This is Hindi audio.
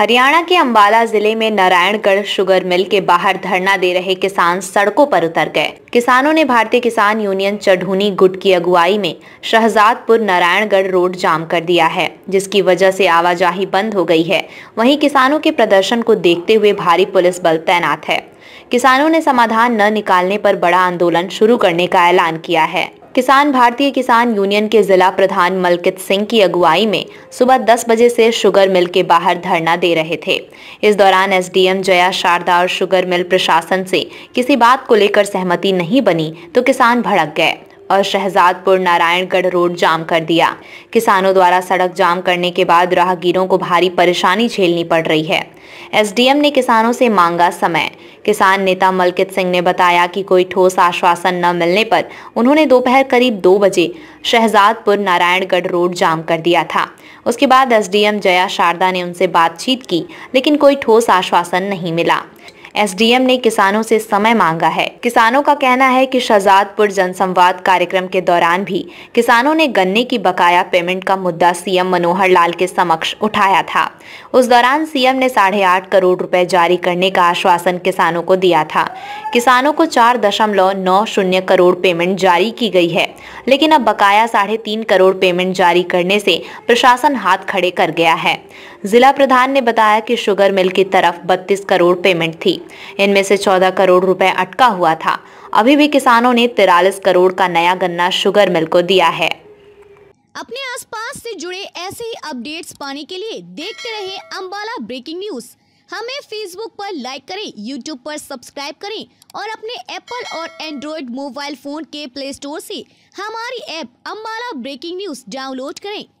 हरियाणा के अंबाला जिले में नारायणगढ़ शुगर मिल के बाहर धरना दे रहे किसान सड़कों पर उतर गए किसानों ने भारतीय किसान यूनियन चढ़ूनी गुट की अगुवाई में शहजादपुर नारायणगढ़ रोड जाम कर दिया है जिसकी वजह से आवाजाही बंद हो गई है वहीं किसानों के प्रदर्शन को देखते हुए भारी पुलिस बल तैनात है किसानों ने समाधान न निकालने पर बड़ा आंदोलन शुरू करने का ऐलान किया है किसान भारतीय किसान यूनियन के जिला प्रधान मलकित सिंह की अगुवाई में सुबह 10 बजे से शुगर मिल के बाहर धरना दे रहे थे इस दौरान एसडीएम जया शारदा और शुगर मिल प्रशासन से किसी बात को लेकर सहमति नहीं बनी तो किसान भड़क गए और शहजादपुर नारायणगढ़ रोड जाम कर दिया किसानों द्वारा सड़क जाम करने के बाद राहगीरों को भारी परेशानी झेलनी पड़ रही है एसडीएम ने किसानों से मांगा समय किसान नेता मलकित सिंह ने बताया कि कोई ठोस आश्वासन न मिलने पर उन्होंने दोपहर करीब दो बजे शहजादपुर नारायणगढ़ रोड जाम कर दिया था उसके बाद एसडीएम जया शारदा ने उनसे बातचीत की लेकिन कोई ठोस आश्वासन नहीं मिला एसडीएम ने किसानों से समय मांगा है किसानों का कहना है कि शहजादपुर जनसंवाद कार्यक्रम के दौरान भी किसानों ने गन्ने की बकाया पेमेंट का मुद्दा सीएम मनोहर लाल के समक्ष उठाया था उस दौरान सीएम ने साढ़े आठ करोड़ रुपए जारी करने का आश्वासन किसानों को दिया था किसानों को चार दशमलव नौ शून्य करोड़ पेमेंट जारी की गई है लेकिन अब बकाया साढ़े तीन करोड़ पेमेंट जारी करने से प्रशासन हाथ खड़े कर गया है जिला प्रधान ने बताया कि शुगर मिल की तरफ 32 करोड़ पेमेंट थी इनमें से 14 करोड़ रुपए अटका हुआ था अभी भी किसानों ने तिरालीस करोड़ का नया गन्ना शुगर मिल को दिया है अपने आसपास से जुड़े ऐसे ही अपडेट्स पाने के लिए देखते रहे अम्बाला ब्रेकिंग न्यूज हमें फेसबुक पर लाइक करें यूट्यूब पर सब्सक्राइब करें और अपने एप्पल और एंड्रॉयड मोबाइल फ़ोन के प्ले स्टोर से हमारी app Ambala breaking news download करें